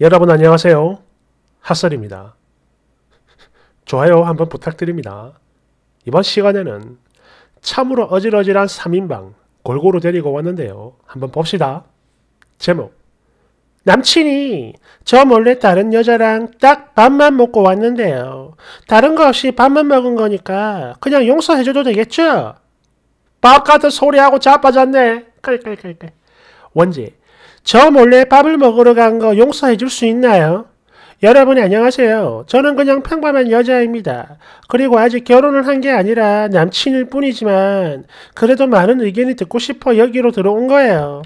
여러분 안녕하세요. 핫설입니다. 좋아요 한번 부탁드립니다. 이번 시간에는 참으로 어질어질한 3인방 골고루 데리고 왔는데요. 한번 봅시다. 제목 남친이 저 몰래 다른 여자랑 딱 밥만 먹고 왔는데요. 다른 거 없이 밥만 먹은 거니까 그냥 용서해줘도 되겠죠? 밥 같은 소리하고 자빠졌네. 끌끌끌끌. 원지, 저 몰래 밥을 먹으러 간 거 용서해 줄 수 있나요? 여러분 안녕하세요. 저는 그냥 평범한 여자입니다. 그리고 아직 결혼을 한 게 아니라 남친일 뿐이지만 그래도 많은 의견이 듣고 싶어 여기로 들어온 거예요.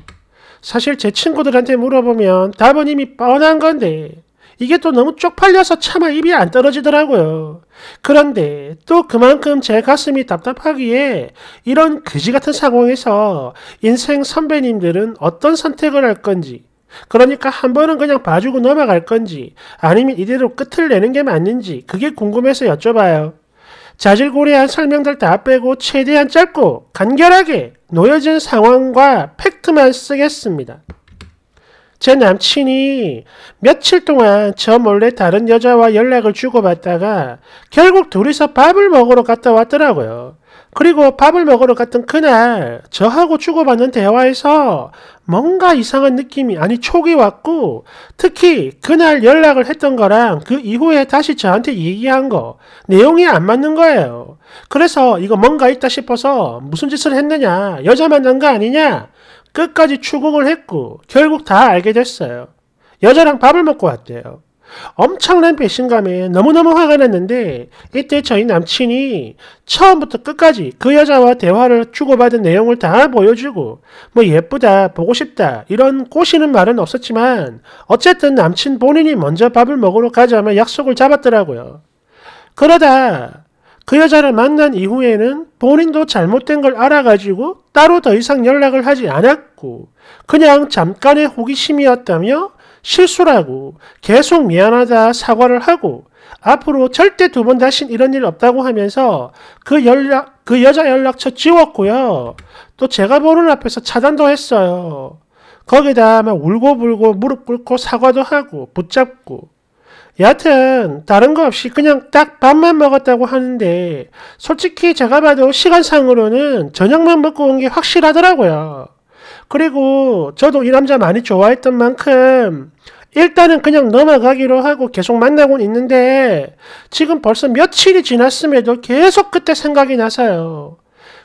사실 제 친구들한테 물어보면 답은 이미 뻔한 건데 이게 또 너무 쪽팔려서 차마 입이 안 떨어지더라고요. 그런데 또 그만큼 제 가슴이 답답하기에 이런 그지 같은 상황에서 인생 선배님들은 어떤 선택을 할 건지, 그러니까 한 번은 그냥 봐주고 넘어갈 건지, 아니면 이대로 끝을 내는 게 맞는지, 그게 궁금해서 여쭤봐요. 자질고레한 설명들 다 빼고 최대한 짧고 간결하게 놓여진 상황과 팩트만 쓰겠습니다. 제 남친이 며칠 동안 저 몰래 다른 여자와 연락을 주고받다가 결국 둘이서 밥을 먹으러 갔다 왔더라고요. 그리고 밥을 먹으러 갔던 그날 저하고 주고받는 대화에서 뭔가 이상한 느낌이 아니 촉이 왔고 특히 그날 연락을 했던 거랑 그 이후에 다시 저한테 얘기한 거 내용이 안 맞는 거예요. 그래서 이거 뭔가 있다 싶어서 무슨 짓을 했느냐 여자 만난 거 아니냐 끝까지 추궁을 했고 결국 다 알게 됐어요. 여자랑 밥을 먹고 왔대요. 엄청난 배신감에 너무너무 화가 났는데 이때 저희 남친이 처음부터 끝까지 그 여자와 대화를 주고받은 내용을 다 보여주고 뭐 예쁘다 보고 싶다 이런 꼬시는 말은 없었지만 어쨌든 남친 본인이 먼저 밥을 먹으러 가자며 약속을 잡았더라고요. 그러다 그 여자를 만난 이후에는 본인도 잘못된 걸 알아가지고 따로 더 이상 연락을 하지 않았고 그냥 잠깐의 호기심이었다며 실수라고 계속 미안하다 사과를 하고 앞으로 절대 두 번 다신 이런 일 없다고 하면서 그 연락 그 여자 연락처 지웠고요. 또 제가 보는 앞에서 차단도 했어요. 거기다 막 울고불고 무릎 꿇고 사과도 하고 붙잡고 여하튼 다른 거 없이 그냥 딱 밥만 먹었다고 하는데 솔직히 제가 봐도 시간상으로는 저녁만 먹고 온 게 확실하더라고요. 그리고 저도 이 남자 많이 좋아했던 만큼 일단은 그냥 넘어가기로 하고 계속 만나곤 있는데 지금 벌써 며칠이 지났음에도 계속 그때 생각이 나서요.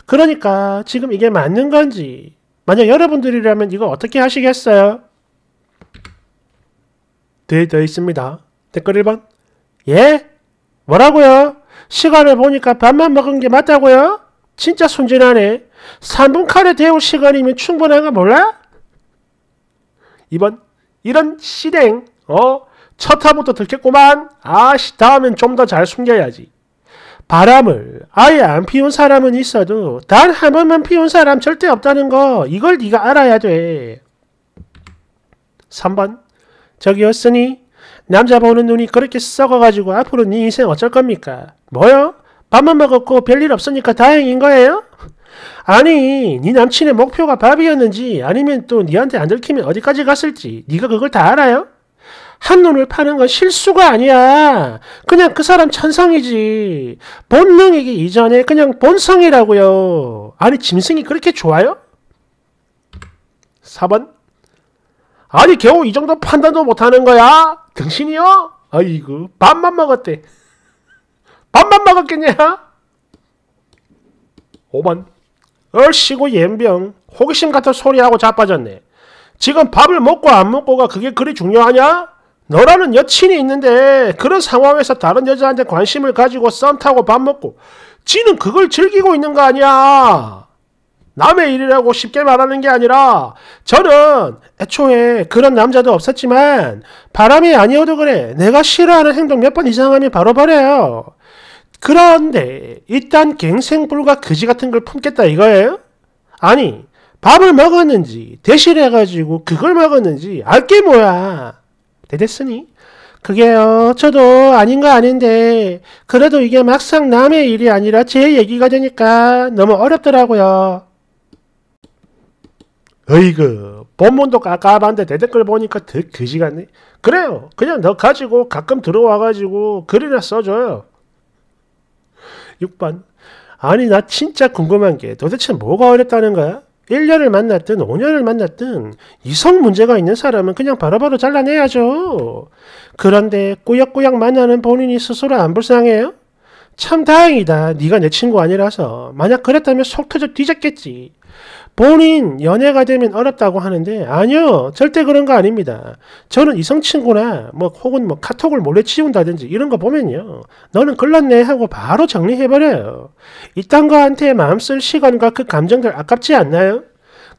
그러니까 지금 이게 맞는 건지 만약 여러분들이라면 이거 어떻게 하시겠어요? 되어 네, 있습니다. 댓글 1번. 예? 뭐라고요? 시간을 보니까 밥만 먹은 게 맞다고요? 진짜 순진하네. 3분 칸에 데울 시간이면 충분한 거 몰라? 2번. 이런 실행. 어? 첫 화부터 들켰구만. 아씨, 다음엔 좀 더 잘 숨겨야지. 바람을 아예 안 피운 사람은 있어도 단 한 번만 피운 사람 절대 없다는 거 이걸 네가 알아야 돼. 3번 저기였으니 남자 보는 눈이 그렇게 썩어가지고 앞으로 네 인생 어쩔 겁니까? 뭐요? 밥만 먹었고 별일 없으니까 다행인 거예요? 아니 네 남친의 목표가 밥이었는지 아니면 또 네한테 안 들키면 어디까지 갔을지 네가 그걸 다 알아요? 한눈을 파는 건 실수가 아니야. 그냥 그 사람 천성이지. 본능이기 이전에 그냥 본성이라고요. 아니, 짐승이 그렇게 좋아요? 4번. 아니 겨우 이 정도 판단도 못하는 거야? 당신이요? 아이고 밥만 먹었대. 밥만 먹었겠냐? 5번 얼씨구 옌병 호기심 같은 소리하고 자빠졌네. 지금 밥을 먹고 안 먹고가 그게 그리 중요하냐? 너라는 여친이 있는데 그런 상황에서 다른 여자한테 관심을 가지고 썸 타고 밥 먹고 지는 그걸 즐기고 있는 거 아니야. 남의 일이라고 쉽게 말하는 게 아니라 저는 애초에 그런 남자도 없었지만 바람이 아니어도 그래 내가 싫어하는 행동 몇 번 이상하면 바로 버려요. 그런데 일단 갱생불과 그지 같은 걸 품겠다 이거예요? 아니 밥을 먹었는지 대신해가지고 그걸 먹었는지 알 게 뭐야. 대됐으니 그게요. 저도 아닌 거 아닌데 그래도 이게 막상 남의 일이 아니라 제 얘기가 되니까 너무 어렵더라고요. 어이그 본문도 까까봤는데 대댓글 보니까 더 그지 같네. 그래요. 그냥 너 가지고 가끔 들어와가지고 글이나 써줘요. 6번 아니 나 진짜 궁금한 게 도대체 뭐가 어렵다는 거야? 1년을 만났든 5년을 만났든 이성 문제가 있는 사람은 그냥 바로바로 잘라내야죠. 그런데 꾸역꾸역 만나는 본인이 스스로 안 불쌍해요? 참 다행이다. 네가 내 친구 아니라서. 만약 그랬다면 속 터져 뒤졌겠지. 본인 연애가 되면 어렵다고 하는데 아니요 절대 그런 거 아닙니다 저는 이성 친구나 뭐 혹은 뭐 카톡을 몰래 치운다든지 이런 거 보면요 너는 글렀네 하고 바로 정리해버려요 이딴 거한테 마음 쓸 시간과 그 감정들 아깝지 않나요?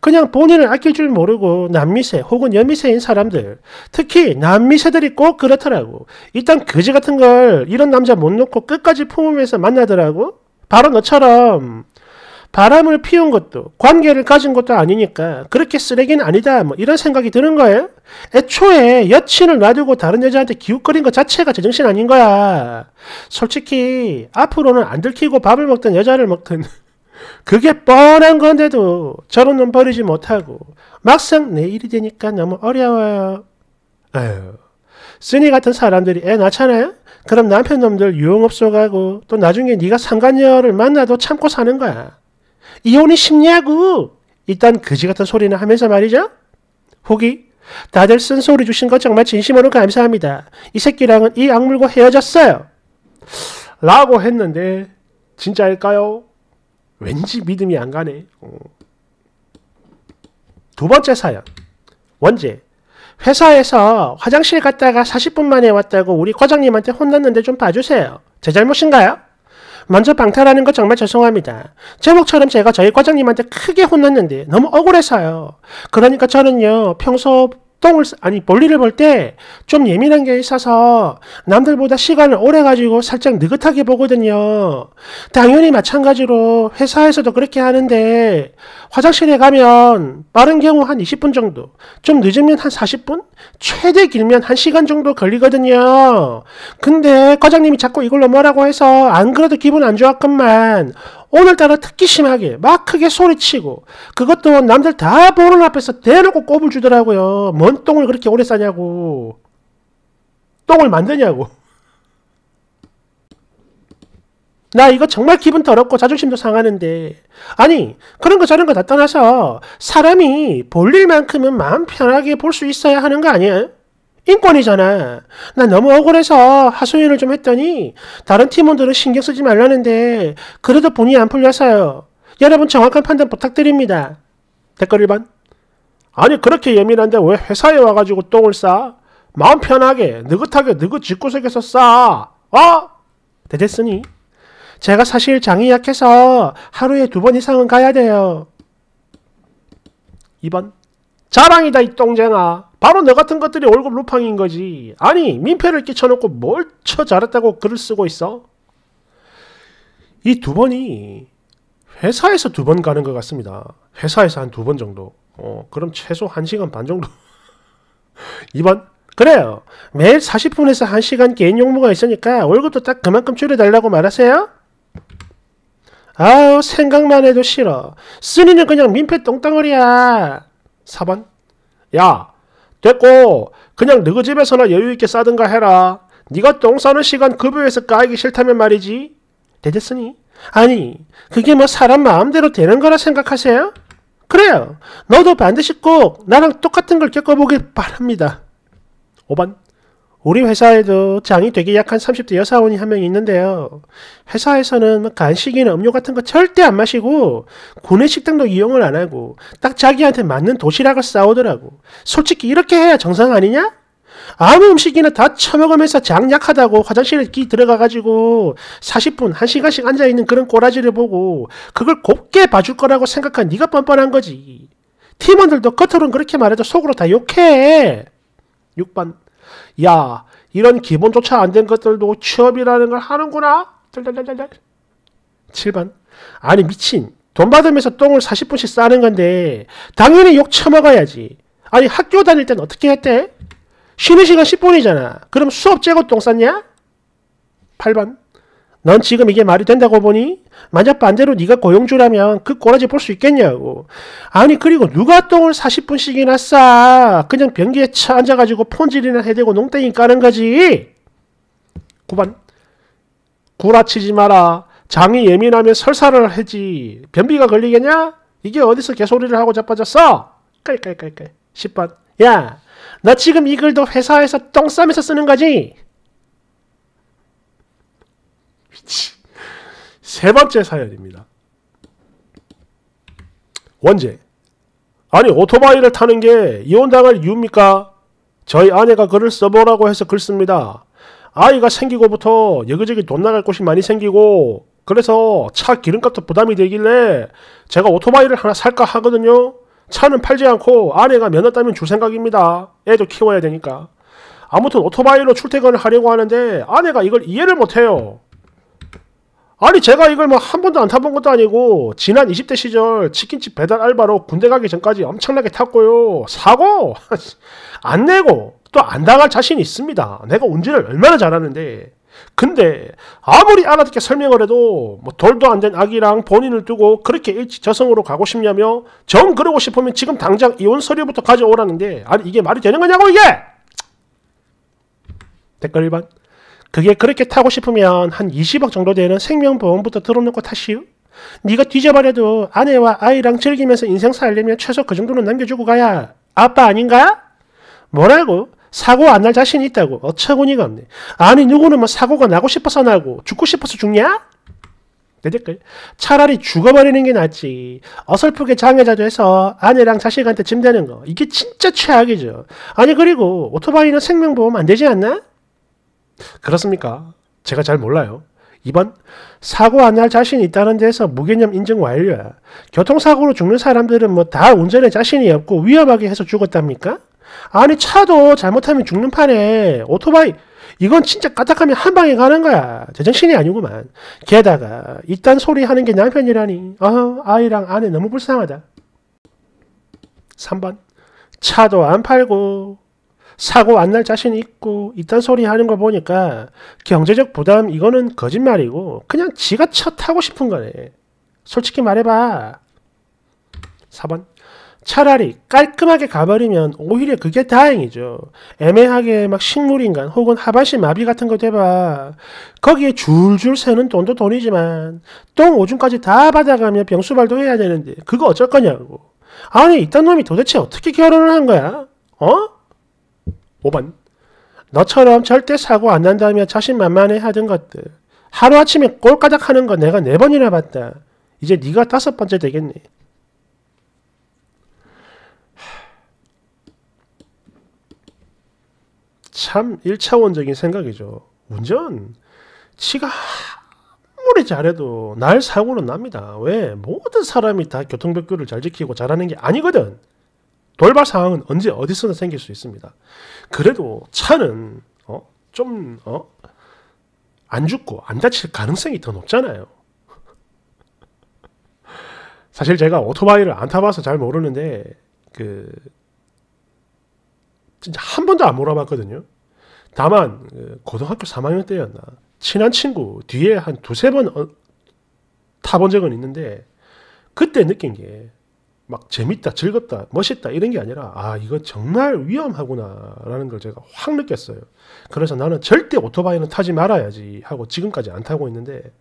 그냥 본인을 아낄 줄 모르고 남미세 혹은 여미세인 사람들 특히 남미세들이 꼭 그렇더라고 이딴 그지 같은 걸 이런 남자 못 놓고 끝까지 품으면서 만나더라고 바로 너처럼 바람을 피운 것도 관계를 가진 것도 아니니까 그렇게 쓰레기는 아니다 뭐 이런 생각이 드는 거예요. 애초에 여친을 놔두고 다른 여자한테 기웃거린 것 자체가 제정신 아닌 거야. 솔직히 앞으로는 안 들키고 밥을 먹든 여자를 먹든 그게 뻔한 건데도 저런 놈 버리지 못하고 막상 내 일이 되니까 너무 어려워요. 아유. 쓰니 같은 사람들이 애 낳잖아요? 그럼 남편놈들 유흥업소 가고 또 나중에 네가 상간녀를 만나도 참고 사는 거야. 이혼이 쉽냐고 일단 그지 같은 소리는 하면서 말이죠. 후기 다들 쓴소리 주신 거 정말 진심으로 감사합니다. 이 새끼랑은 이 악물고 헤어졌어요. 라고 했는데 진짜일까요? 왠지 믿음이 안 가네. 어. 두 번째 사연. 원제. 회사에서 화장실 갔다가 40분 만에 왔다고 우리 과장님한테 혼났는데 좀 봐주세요. 제 잘못인가요? 먼저 방탈하는 거 정말 죄송합니다. 제목처럼 제가 저희 과장님한테 크게 혼났는데 너무 억울해서요. 그러니까 저는요, 평소 똥을 아니 볼일을 볼 때 좀 예민한 게 있어서 남들보다 시간을 오래 가지고 살짝 느긋하게 보거든요. 당연히 마찬가지로 회사에서도 그렇게 하는데 화장실에 가면 빠른 경우 한 20분 정도, 좀 늦으면 한 40분, 최대 길면 1시간 정도 걸리거든요. 근데 과장님이 자꾸 이걸로 뭐라고 해서 안 그래도 기분 안 좋았건만 오늘따라 특히 심하게 막 크게 소리치고 그것도 남들 다 보는 앞에서 대놓고 꼽을 주더라고요. 뭔 똥을 그렇게 오래 싸냐고. 똥을 만드냐고. 나 이거 정말 기분 더럽고 자존심도 상하는데 아니 그런 거 저런 거 다 떠나서 사람이 볼 일만큼은 마음 편하게 볼 수 있어야 하는 거 아니야? 인권이잖아. 난 너무 억울해서 하소연을 좀 했더니 다른 팀원들은 신경 쓰지 말라는데 그래도 본인이 안 풀려서요. 여러분 정확한 판단 부탁드립니다. 댓글 1번. 아니 그렇게 예민한데 왜 회사에 와가지고 똥을 싸? 마음 편하게 느긋하게 느긋 집구석에서 싸. 어? 대댓으니 제가 사실 장이 약해서 하루에 두 번 이상은 가야 돼요. 2번. 자랑이다 이 똥쟁아. 바로 너 같은 것들이 월급 루팡인 거지. 아니 민폐를 끼쳐놓고 뭘쳐 잘했다고 글을 쓰고 있어? 이 두 번이 회사에서 두 번 가는 것 같습니다. 회사에서 한 두 번 정도. 어, 그럼 최소 한시간반 정도. 2번 그래요. 매일 40분에서 한시간 개인 용무가 있으니까 월급도 딱 그만큼 줄여달라고 말하세요. 아우 생각만 해도 싫어. 쓰니는 그냥 민폐 똥덩어리야. 4번 야 됐고 그냥 너희 집에서나 여유있게 싸든가 해라. 네가 똥 싸는 시간 급여에서 까이기 싫다면 말이지. 됐겠으니 아니 그게 뭐 사람 마음대로 되는 거라 생각하세요? 그래요. 너도 반드시 꼭 나랑 똑같은 걸 겪어보길 바랍니다. 5번 우리 회사에도 장이 되게 약한 30대 여사원이 한 명 있는데요. 회사에서는 뭐 간식이나 음료 같은 거 절대 안 마시고 구내 식당도 이용을 안 하고 딱 자기한테 맞는 도시락을 싸오더라고. 솔직히 이렇게 해야 정상 아니냐? 아무 음식이나 다 처먹으면서 장 약하다고 화장실에 끼 들어가가지고 40분, 1시간씩 앉아있는 그런 꼬라지를 보고 그걸 곱게 봐줄 거라고 생각한 네가 뻔뻔한 거지. 팀원들도 겉으로는 그렇게 말해도 속으로 다 욕해. 6번. 야, 이런 기본조차 안 된 것들도 취업이라는 걸 하는구나. 7번. 아니 미친. 돈 받으면서 똥을 40분씩 싸는 건데 당연히 욕 처먹어야지. 아니 학교 다닐 땐 어떻게 했대? 쉬는 시간 10분이잖아. 그럼 수업 째고 똥 쌌냐? 8번. 넌 지금 이게 말이 된다고 보니? 만약 반대로 네가 고용주라면 그 꼬라지 볼 수 있겠냐고. 아니 그리고 누가 똥을 40분씩이나 싸? 그냥 변기에 차 앉아가지고 폰질이나 해대고 농땡이 까는 거지. 9번 구라치지 마라. 장이 예민하면 설사를 하지. 변비가 걸리겠냐? 이게 어디서 개소리를 하고 자빠졌어? 깔깔깔깔. 10번 야, 나 지금 이 글도 회사에서 똥 싸면서 쓰는 거지? 세 번째 사연입니다. 원제 아니 오토바이를 타는 게 이혼당할 이유입니까? 저희 아내가 글을 써보라고 해서 글 씁니다. 아이가 생기고부터 여기저기 돈 나갈 곳이 많이 생기고 그래서 차 기름값도 부담이 되길래 제가 오토바이를 하나 살까 하거든요. 차는 팔지 않고 아내가 면허 따면 줄 생각입니다. 애도 키워야 되니까. 아무튼 오토바이로 출퇴근을 하려고 하는데 아내가 이걸 이해를 못해요. 아니 제가 이걸 뭐 한 번도 안 타본 것도 아니고 지난 20대 시절 치킨집 배달 알바로 군대 가기 전까지 엄청나게 탔고요 사고 안 내고 또 안 당할 자신이 있습니다 내가 운전을 얼마나 잘하는데 근데 아무리 알아듣게 설명을 해도 뭐 돌도 안 된 아기랑 본인을 두고 그렇게 일찍 저승으로 가고 싶냐며 정 그러고 싶으면 지금 당장 이혼 서류부터 가져오라는데 아니 이게 말이 되는 거냐고 이게 댓글 1번 그게 그렇게 타고 싶으면 한 20억 정도 되는 생명보험부터 들어놓고 타시오. 네가 뒤져봐라도 아내와 아이랑 즐기면서 인생 살려면 최소 그 정도는 남겨주고 가야. 아빠 아닌가? 뭐라고? 사고 안 날 자신이 있다고. 어처구니가 없네. 아니 누구는 뭐 사고가 나고 싶어서 나고 죽고 싶어서 죽냐? 내 댓글. 차라리 죽어버리는 게 낫지. 어설프게 장애자도 해서 아내랑 자식한테 짐대는 거. 이게 진짜 최악이죠. 아니 그리고 오토바이는 생명보험 안 되지 않나? 그렇습니까? 제가 잘 몰라요. 2번 사고 안 날 자신이 있다는 데서 무개념 인증 완료야. 교통사고로 죽는 사람들은 뭐 다 운전에 자신이 없고 위험하게 해서 죽었답니까? 아니 차도 잘못하면 죽는 판에 오토바이 이건 진짜 까딱하면 한 방에 가는 거야. 제정신이 아니구만. 게다가 이딴 소리 하는 게 남편이라니. 어, 아이랑 아내 너무 불쌍하다. 3번 차도 안 팔고 사고 안 날 자신 있고 이딴 소리 하는 거 보니까 경제적 부담 이거는 거짓말이고 그냥 지가 차 타고 싶은 거네. 솔직히 말해봐. 4번. 차라리 깔끔하게 가버리면 오히려 그게 다행이죠. 애매하게 막 식물인간 혹은 하반신 마비 같은 거 돼봐. 거기에 줄줄 새는 돈도 돈이지만 똥 오줌까지 다 받아가며 병수발도 해야 되는데 그거 어쩔 거냐고. 아니 이딴 놈이 도대체 어떻게 결혼을 한 거야? 어? 5번. 너처럼 절대 사고 안 난다며 자신만만해 하던 것들. 하루아침에 꼴까닥 하는 거 내가 네 번이나 봤다. 이제 네가 다섯 번째 되겠네. 참 1차원적인 생각이죠. 운전. 지가 아무리 잘해도 날 사고는 납니다. 왜? 모든 사람이 다 교통법규를 잘 지키고 잘하는 게 아니거든. 돌발 상황은 언제 어디서나 생길 수 있습니다. 그래도 차는 어? 좀안 어? 죽고 안 다칠 가능성이 더 높잖아요. 사실 제가 오토바이를 안 타봐서 잘 모르는데 그 진짜 한 번도 안 몰아봤거든요. 다만 그 고등학교 3학년 때였나 친한 친구 뒤에 한 두세 번 어, 타본 적은 있는데 그때 느낀 게막 재밌다, 즐겁다, 멋있다 이런 게 아니라 아 이거 정말 위험하구나라는 걸 제가 확 느꼈어요. 그래서 나는 절대 오토바이는 타지 말아야지 하고 지금까지 안 타고 있는데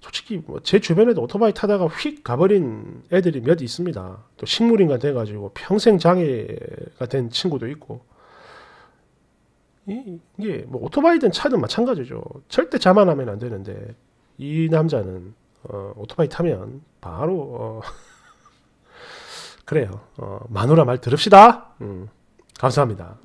솔직히 뭐제 주변에도 오토바이 타다가 휙 가버린 애들이 몇 있습니다. 또 식물인간 돼가지고 평생 장애가 된 친구도 있고 이게 뭐 오토바이든 차든 마찬가지죠. 절대 자만하면 안 되는데 이 남자는 어, 오토바이 타면 바로 어 그래요. 어, 마누라 말 들읍시다. 음, 감사합니다.